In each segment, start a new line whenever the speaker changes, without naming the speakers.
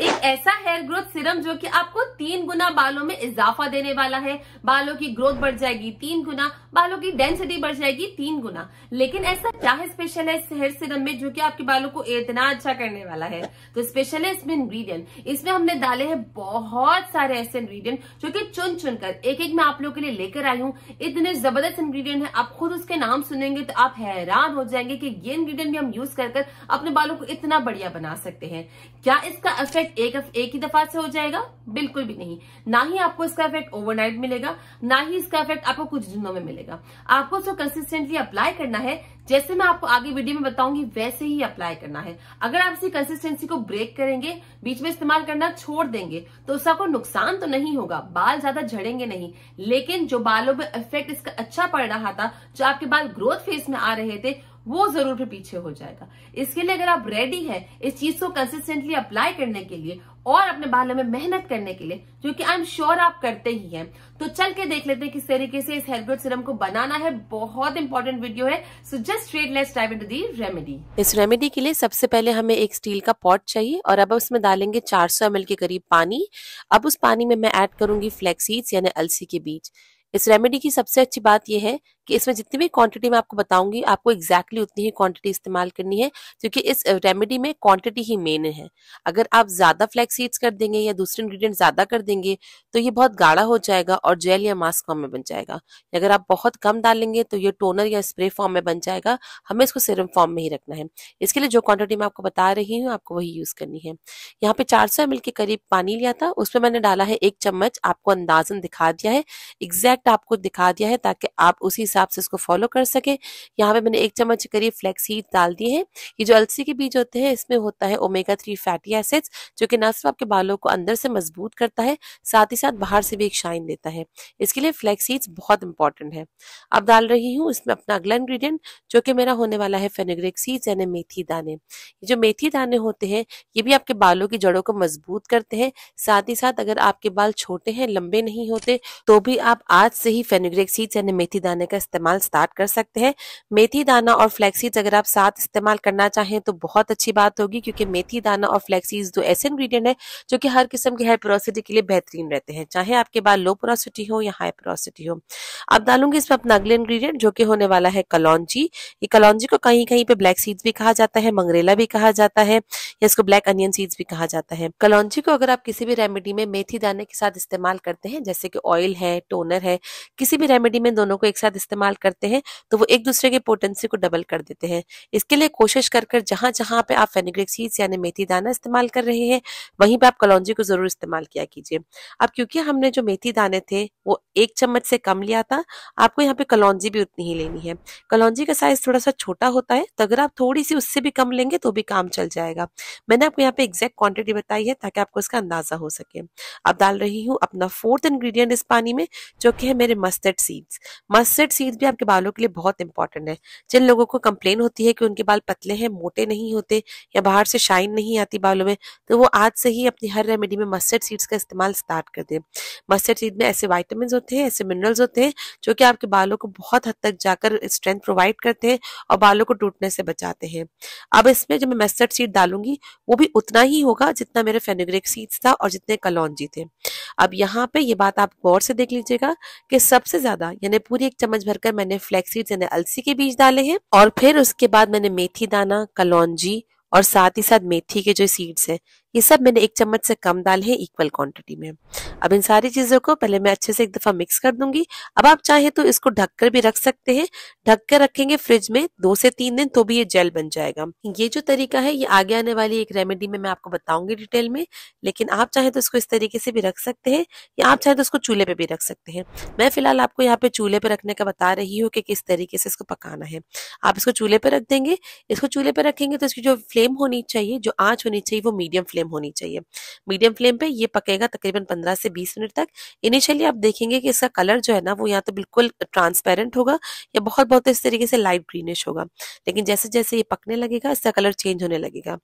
एक ऐसा hair growth Siram जो कि आपको तीन गुना बालों में इजाफा देने वाला है बालों की ग्रोथ बढ़ जाएगी तीन गुना बालों की डेंसिटी बढ़ जाएगी तीन गुना लेकिन ऐसा क्या है स्पेशल है हेयर सिरम में जो कि आपके बालों को इतना अच्छा करने वाला है तो स्पेशल है इसमें इंग्रीडियंट इसमें हमने डाले हैं बहुत सारे ऐसे इंग्रीडियंट जो की चुन चुन कर एक एक मैं आप लोगों के लिए लेकर आई हूँ इतने जबरदस्त इंग्रीडियंट है आप खुद उसके नाम सुनेंगे तो आप हैरान हो जाएंगे की ये इंग्रीडियंट भी हम यूज कर अपने बालों को इतना बढ़िया बना सकते हैं क्या इसका इफेक्ट इफेक्ट एक एक ही दफा से हो जाएगा बिल्कुल भी नहीं ना ही आपको इसका इफेक्ट ओवरनाइट मिलेगा ना ही इसका इफेक्ट आपको कुछ दिनों में मिलेगा आपको इसको कंसिस्टेंटली अप्लाई करना है जैसे मैं आपको आगे वीडियो में बताऊंगी वैसे ही अप्लाई करना है अगर आप इसी कंसिस्टेंसी को ब्रेक करेंगे बीच में इस्तेमाल करना छोड़ देंगे तो उसका कोई नुकसान तो नहीं होगा बाल ज्यादा झड़ेंगे नहीं लेकिन जो बालों में इफेक्ट इसका अच्छा पड़ रहा था जो आपके बाल ग्रोथ फेज में आ रहे थे वो जरूर फिर पीछे हो जाएगा इसके लिए अगर आप रेडी हैं इस चीज को कंसिस्टेंटली अप्लाई करने के लिए और अपने बालों में मेहनत करने के लिए जो कि आई एम श्योर आप करते ही हैं तो चल के देख लेते हैं किस तरीके से इस हेयर ग्रोथ सिरम को बनाना है बहुत इंपॉर्टेंट वीडियो है so just straight less type in the remedy इस रेमेडी के लिए सबसे पहले हमें एक स्टील का पॉट चाहिए और अब उसमें डालेंगे चार सौ के करीब पानी अब उस पानी में मैं ऐड करूंगी फ्लेक्सीड्स यानी अलसी के बीज इस रेमेडी की सबसे अच्छी बात यह है कि इसमें जितनी भी क्वांटिटी मैं आपको बताऊंगी आपको एग्जैक्टली उतनी ही क्वांटिटी इस्तेमाल करनी है क्योंकि इस रेमेडी में क्वांटिटी ही मेन है अगर आप ज्यादा फ्लैक्स सीड्स कर देंगे या दूसरे इंग्रीडियंट ज्यादा कर देंगे तो ये बहुत गाढ़ा हो जाएगा और जेल या मास्क फॉर्म में बन जाएगा अगर आप बहुत कम डालेंगे तो ये टोनर या स्प्रे फॉर्म में बन जाएगा हमें इसको सिरम फॉर्म में ही रखना है इसके लिए जो क्वांटिटी मैं आपको बता रही हूँ आपको वही यूज करनी है यहाँ पे चार सौ के करीब पानी लिया था उसमें मैंने डाला है एक चम्मच आपको अंदाजन दिखा दिया है एग्जैक्ट आपको दिखा दिया है ताकि आप उसी हिसाब से इसको फॉलो कर सके यहाँ पे मैंने एक चम्मच के करीब फ्लैक्स सीड डाल दिए हैं ये जो अलसी के बीज होते हैं इसमें होता है ओमेगा थ्री फैटी एसिड्स जो कि न सिर्फ आपके बालों को अंदर से मजबूत करता है साथ ही साथ बाहर से भी एक शाइन देता है इसके लिए फ्लैक्स सीड्स बहुत इंपॉर्टेंट है अब डाल रही हूँ इसमें अपना अगला इंग्रीडियंट जो कि मेरा होने वाला है फेनेग्रिक सीड्स यानी मेथी दाने ये जो मेथी दाने होते हैं ये भी आपके बालों की जड़ों को मजबूत करते हैं साथ ही साथ अगर आपके बाल छोटे हैं लंबे नहीं होते तो भी आप आज से ही फेनेग्रिक सीड्स यानी मेथी दाने का इस्तेमाल स्टार्ट कर सकते हैं मेथी दाना और फ्लैक्सीज अगर आप साथ इस्तेमाल करना चाहें तो बहुत अच्छी बात होगी क्योंकि मेथी दाना और फ्लैक्सीज दो ऐसे इंग्रीडियंट है जो कि हर किस्म हेयर हाई के लिए बेहतरीन रहते हैं चाहे आपके बाल लो पोरोसिटी हो या हाई पोरोसिटी हो अब डालूंगी इसमें अपना अगले इंग्रीडियंट जो कि होने वाला है कलौजी ये कलौजी को कहीं कहीं पे ब्लैक सीड्स भी कहा जाता है मंगरेला भी कहा जाता है या इसको ब्लैक अनियन सीड्स भी कहा जाता है कलौजी को अगर आप किसी भी रेमेडी में मेथी दाने के साथ इस्तेमाल करते हैं जैसे कि ऑयल है टोनर है किसी भी रेमेडी में दोनों को एक साथ इस्तेमाल करते हैं तो वो एक दूसरे के पोटेंसी को डबल कर देते हैं इसके लिए कोशिश कर कर जहां जहां पे आप फेनिग्रिक सीड्स यानी मेथी दाना इस्तेमाल कर रहे हैं वहीं पर आप कलौजी को जरूर इस्तेमाल किया कीजिए अब क्योंकि हमने जो मेथी दाने थे वो एक चम्मच से कम लिया था आपको यहाँ पे कलौजी भी उतनी ही लेनी है कलौजी का साइज थोड़ा सा छोटा होता है तो अगर आप थोड़ी सी उससे भी कम लेंगे तो भी काम चल जाएगा मैंने आपको यहाँ पे एग्जैक्ट क्वांटिटी बताई है ताकि आपको इसका अंदाजा हो सके अब डाल रही हूँ अपना फोर्थ इंग्रेडिएंट इस पानी में जो कि है मेरे मस्टर्ड सीड्स मस्टर्ड सीड्स भी आपके बालों के लिए बहुत इंपॉर्टेंट है जिन लोगों को कंप्लेन होती है कि उनके बाल पतले हैं मोटे नहीं होते या बाहर से शाइन नहीं आती बालों में तो वो आज से ही अपनी हर रेमेडी में मस्टर्ड सीड्स का इस्तेमाल स्टार्ट कर दें मस्टर्ड सीड में ऐसे वाइटामिन होते हैं ऐसे मिनरल्स होते हैं जो कि आपके बालों को बहुत हद तक जाकर स्ट्रेंथ प्रोवाइड करते हैं और बालों को टूटने से बचाते हैं अब इसमें जो मैं मस्टर्ड सीड डालूंगी वो भी उतना ही होगा जितना मेरे फेनोग्रिक सीड्स था और जितने कलौजी थे अब यहाँ पे ये बात आप गौर से देख लीजिएगा कि सबसे ज्यादा यानी पूरी एक चम्मच भरकर मैंने फ्लैक्सीड्स यानी अलसी के बीज डाले हैं और फिर उसके बाद मैंने मेथी दाना कलौजी और साथ ही साथ मेथी के जो सीड्स हैं ये सब मैंने एक चम्मच से कम डाले हैं इक्वल क्वांटिटी में अब इन सारी चीज़ों को पहले मैं अच्छे से एक दफ़ा मिक्स कर दूंगी अब आप चाहें तो इसको ढककर भी रख सकते हैं ढक कर रखेंगे फ्रिज में दो से तीन दिन तो भी ये जेल बन जाएगा ये जो तरीका है ये आगे आने वाली एक रेमेडी में मैं आपको बताऊंगी डिटेल में लेकिन आप चाहें तो इसको इस तरीके से भी रख सकते हैं या आप चाहें तो इसको चूल्हे पे भी रख सकते हैं मैं फिलहाल आपको यहाँ पे चूल्हे पे रखने का बता रही हूँ कि किस तरीके से इसको पकाना है आप इसको चूल्हे पे रख देंगे इसको चूल्हे पे रखेंगे तो इसकी जो फ्लेम होनी चाहिए जो आँच होनी चाहिए वो मीडियम फ्लेम फ्लेम होनी चाहिए मीडियम फ्लेम पे ये पकेगा तकरीबन 15 से 20 मिनट तक इनिशियली आप देखेंगे कि इसका कलर जो है ना वो या तो बिल्कुल ट्रांसपेरेंट होगा या बहुत बहुत इस तरीके से लाइट ग्रीनिश होगा लेकिन जैसे जैसे ये पकने लगेगा इसका कलर चेंज होने लगेगा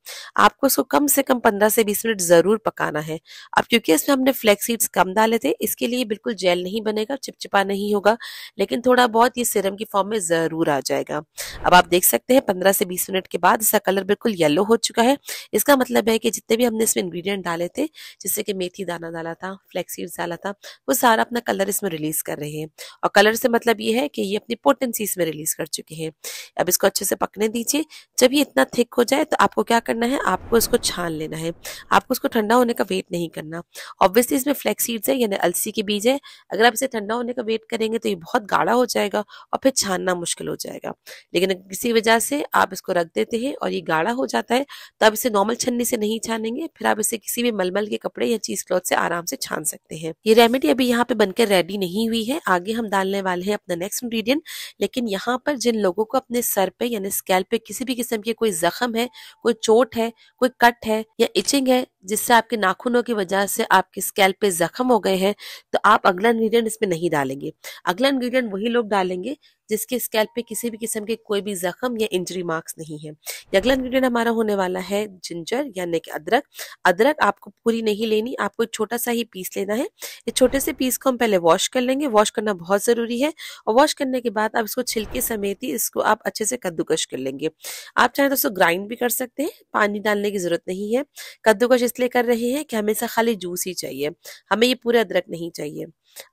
आपको इसको कम से कम पंद्रह से बीस मिनट जरूर पकाना है अब क्योंकि इसमें हमने फ्लैक्स सीड्स कम डाले थे इसके लिए बिल्कुल जेल नहीं बनेगा चिपचिपा नहीं होगा लेकिन थोड़ा बहुत ये सिरम की फॉर्म में जरूर आ जाएगा अब आप देख सकते हैं पंद्रह से बीस मिनट के बाद इसका कलर बिल्कुल येलो हो चुका है इसका मतलब है कि जितने भी भी हमने इसमें इंग्रेडिएंट डाले थे जैसे कि मेथी दाना डाला था फ्लैक्सीड डाला था वो सारा अपना कलर इसमें रिलीज कर रहे हैं और कलर से मतलब ये है कि ये अपनी पोटेंसी इसमें रिलीज कर चुके हैं अब इसको अच्छे से पकने दीजिए जब ये इतना थिक हो जाए तो आपको क्या करना है आपको इसको छान लेना है आपको इसको ठंडा होने का वेट नहीं करना ऑब्वियसली इसमें फ्लैक्सीड्स है यानी अलसी के बीज है अगर आप इसे ठंडा होने का वेट करेंगे तो ये बहुत गाढ़ा हो जाएगा और फिर छानना मुश्किल हो जाएगा लेकिन किसी वजह से आप इसको रख देते हैं और ये गाढ़ा हो जाता है तब इसे नॉर्मल छन्नी से नहीं छानेंगे करेंगे फिर आप इसे किसी भी मलमल के कपड़े या चीज क्लॉथ से आराम से छान सकते हैं ये रेमेडी अभी यहाँ पे बनकर रेडी नहीं हुई है आगे हम डालने वाले हैं अपना नेक्स्ट इंग्रीडियंट लेकिन यहाँ पर जिन लोगों को अपने सर पे यानी स्केल पे किसी भी किस्म के कोई जख्म है कोई चोट है कोई कट है या इचिंग है जिससे आपके नाखूनों की वजह से आपके स्केल पे जख्म हो गए हैं तो आप अगला इंग्रीडियंट इसमें नहीं डालेंगे अगला इंग्रीडियंट वही लोग डालेंगे जिसके स्कैल्प पे किसी भी किस्म के कोई भी जख्म या इंजरी मार्क्स नहीं है अगला इंग्रीडियंट हमारा होने वाला है जिंजर यानी कि अदरक अदरक आपको पूरी नहीं लेनी आपको छोटा सा ही पीस लेना है इस छोटे से पीस को हम पहले वॉश कर लेंगे वॉश करना बहुत ज़रूरी है और वॉश करने के बाद आप इसको छिलके समेत ही इसको आप अच्छे से कद्दूकश कर लेंगे आप चाहें तो उसको ग्राइंड भी कर सकते हैं पानी डालने की ज़रूरत नहीं है कद्दूकश इसलिए कर रहे हैं कि हमेशा खाली जूस ही चाहिए हमें ये पूरा अदरक नहीं चाहिए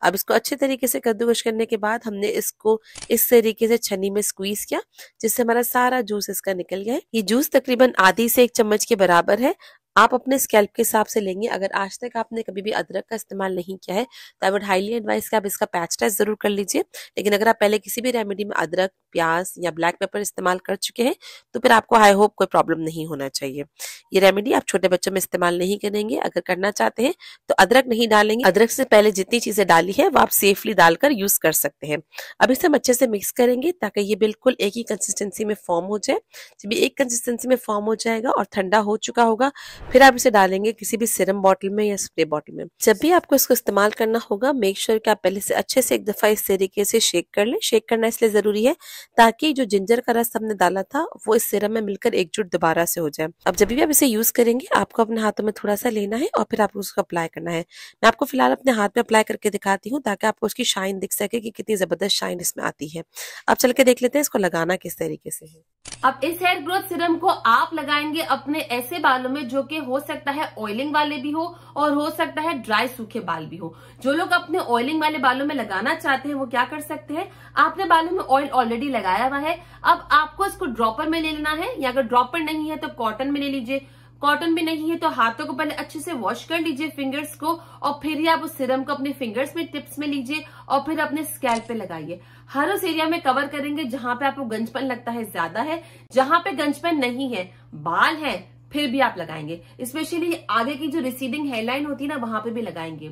अब इसको अच्छे तरीके से कद्दूकश करने के बाद हमने इसको इस तरीके से छन्नी में स्क्वीज किया जिससे हमारा सारा जूस इसका निकल गया है ये जूस तकरीबन आधी से एक चम्मच के बराबर है आप अपने स्कैल्प के हिसाब से लेंगे अगर आज तक आपने कभी भी अदरक का इस्तेमाल नहीं किया है तो आई वुड हाईली एडवाइस कि आप इसका पैच टेस्ट जरूर कर लीजिए लेकिन अगर आप पहले किसी भी रेमेडी में अदरक प्याज या ब्लैक पेपर इस्तेमाल कर चुके हैं तो फिर आपको आई होप कोई प्रॉब्लम नहीं होना चाहिए ये रेमेडी आप छोटे बच्चों में इस्तेमाल नहीं करेंगे अगर करना चाहते हैं तो अदरक नहीं डालेंगे अदरक से पहले जितनी चीजें डाली है वो आप सेफली डालकर यूज कर सकते हैं अब इसे हम अच्छे से मिक्स करेंगे ताकि ये बिल्कुल एक ही कंसिस्टेंसी में फॉर्म हो जाए जब एक कंसिस्टेंसी में फॉर्म हो जाएगा और ठंडा हो चुका होगा फिर आप इसे डालेंगे किसी भी सिरम बॉटल में या स्प्रे बॉटल में जब भी आपको इसको इस्तेमाल करना होगा मेक श्योर sure कि आप पहले से अच्छे से एक दफा इस तरीके से शेक कर लें शेक करना इसलिए जरूरी है ताकि जो जिंजर का रस हमने डाला था वो इस सिरम में मिलकर एकजुट दोबारा से हो जाए अब जब भी आप इसे यूज करेंगे आपको अपने हाथों में थोड़ा सा लेना है और फिर आपको उसको अप्लाई करना है मैं आपको फिलहाल अपने हाथ में अप्लाई करके दिखाती हूँ ताकि आपको उसकी शाइन दिख सके की कितनी जबरदस्त शाइन इसमें आती है अब चल के देख लेते हैं इसको लगाना किस तरीके से है अब इस हेयर ग्रोथ सिरम को आप लगाएंगे अपने ऐसे बालों में जो कि हो सकता है ऑयलिंग वाले भी हो और हो सकता है ड्राई सूखे बाल भी हो जो लोग अपने ऑयलिंग वाले बालों में लगाना चाहते हैं वो क्या कर सकते हैं आपने बालों में ऑयल ऑलरेडी लगाया हुआ है अब आपको इसको ड्रॉपर में ले लेना है या अगर ड्रॉपर नहीं है तो कॉटन में ले लीजिए कॉटन भी नहीं है तो हाथों को पहले अच्छे से वॉश कर लीजिए फिंगर्स को और फिर ही आप उस सिरम को अपने फिंगर्स में टिप्स में लीजिए और फिर अपने स्कैल्प पे लगाइए हर उस एरिया में कवर करेंगे जहां पे आपको गंजपन लगता है ज्यादा है जहां पे गंजपन नहीं है बाल है फिर भी आप लगाएंगे स्पेशली आगे की जो रिसीडिंग हेयरलाइन होती है ना वहां पे भी लगाएंगे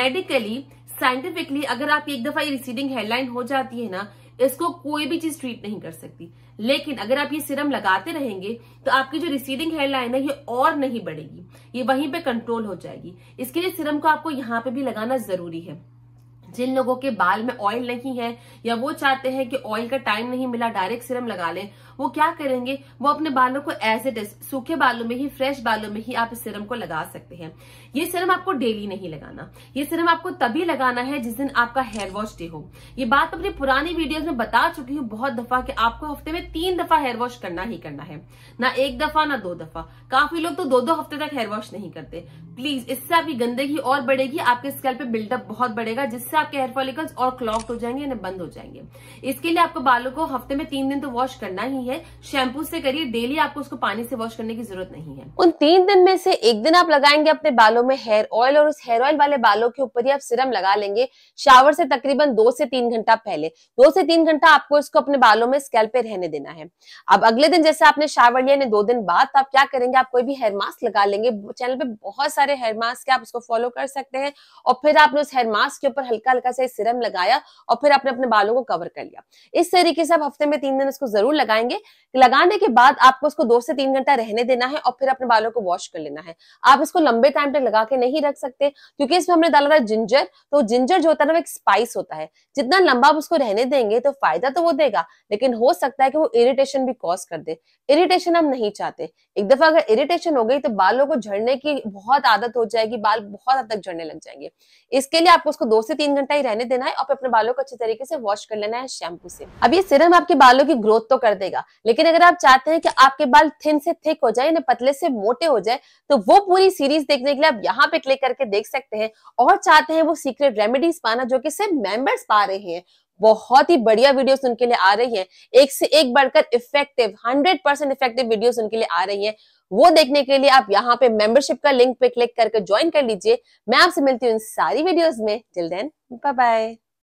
मेडिकली साइंटिफिकली अगर आप एक दफा ये रिसीडिंग हेयरलाइन हो जाती है ना इसको कोई भी चीज ट्रीट नहीं कर सकती लेकिन अगर आप ये सिरम लगाते रहेंगे तो आपकी जो रिसीडिंग हेयरलाइन है ये और नहीं बढ़ेगी ये वहीं पे कंट्रोल हो जाएगी इसके लिए सिरम को आपको यहाँ पे भी लगाना जरूरी है जिन लोगों के बाल में ऑयल नहीं है या वो चाहते हैं कि ऑयल का टाइम नहीं मिला डायरेक्ट सिरम लगा लें वो क्या करेंगे वो अपने बालों को एज इट इज सूखे बालों में ही फ्रेश बालों में ही आप इस सिरम को लगा सकते हैं ये सिरम आपको डेली नहीं लगाना ये सिरम आपको तभी लगाना है जिस दिन आपका हेयर वॉश डे हो ये बात अपनी पुरानी वीडियो में बता चुकी हूँ बहुत दफा की आपको हफ्ते में तीन दफा हेयर वॉश करना ही करना है ना एक दफा ना दो दफा काफी लोग तो दो दो हफ्ते तक हेयर वॉश नहीं करते प्लीज इससे आपकी गंदगी और बढ़ेगी आपके स्कैल पे बिल्डअप बहुत बढ़ेगा जिससे आपके हेयर फॉलिकल्स और क्लॉक्ड हो जाएंगे यानी बंद हो जाएंगे इसके लिए आपको बालों को हफ्ते में तीन दिन तो वॉश करना ही है शैम्पू से करिए डेली आपको उसको पानी से वॉश करने की जरूरत नहीं है उन तीन दिन में से एक दिन आप लगाएंगे अपने बालों में हेयर ऑयल और उस हेयर ऑयल वाले बालों के ऊपर ही आप सिरम लगा लेंगे शावर से तकरीबन दो से तीन घंटा पहले दो से तीन घंटा आपको इसको अपने बालों में स्कैल पे रहने देना है अब अगले दिन जैसे आपने शावर लिया दो दिन बाद तो आप क्या करेंगे आप कोई भी हेयर मास्क लगा लेंगे चैनल पे बहुत सारे हेयर मास्क है आप उसको फॉलो कर सकते हैं और फिर आपने उस हेयर मास्क के ऊपर हल्का हल्का हल्का सा सिरम लगाया और फिर आपने अपने बालों को कवर कर लिया इस तरीके से आप हफ्ते में तीन दिन इसको जरूर लगाएंगे लगाने के बाद आपको उसको दो से तीन घंटा रहने देना है और फिर अपने बालों को वॉश कर लेना है आप इसको लंबे टाइम तक लगा के नहीं रख सकते क्योंकि इसमें हमने डाला था जिंजर तो जिंजर जो होता है ना वो एक स्पाइस होता है जितना लंबा आप उसको रहने देंगे तो फायदा तो वो देगा लेकिन हो सकता है कि वो इरिटेशन भी कॉज कर दे इरिटेशन हम नहीं चाहते एक दफा अगर इरिटेशन हो गई तो बालों को झड़ने की बहुत आदत हो जाएगी बाल बहुत हद तक झड़ने लग जाएंगे इसके लिए आपको उसको दो से तीन घंटा ही रहने देना है और अपने बालों को अच्छे तरीके से वॉश कर लेना है शैम्पू से अब ये सिरम आपके बालों की ग्रोथ तो कर देगा लेकिन अगर आप चाहते हैं कि आपके बाल थिन से थिक हो जाए या पतले से मोटे हो जाए तो वो पूरी सीरीज देखने के लिए आप यहाँ पे क्लिक करके देख सकते हैं और चाहते हैं वो सीक्रेट रेमेडीज पाना जो कि सिर्फ मेंबर्स पा रहे हैं बहुत ही बढ़िया वीडियोस उनके लिए आ रही हैं एक से एक बढ़कर इफेक्टिव 100 परसेंट इफेक्टिव वीडियोस उनके लिए आ रही हैं वो देखने के लिए आप यहाँ पे मेंबरशिप का लिंक पे क्लिक करके ज्वाइन कर लीजिए मैं आपसे मिलती हूँ इन सारी वीडियोस में टिल देन बाय बाय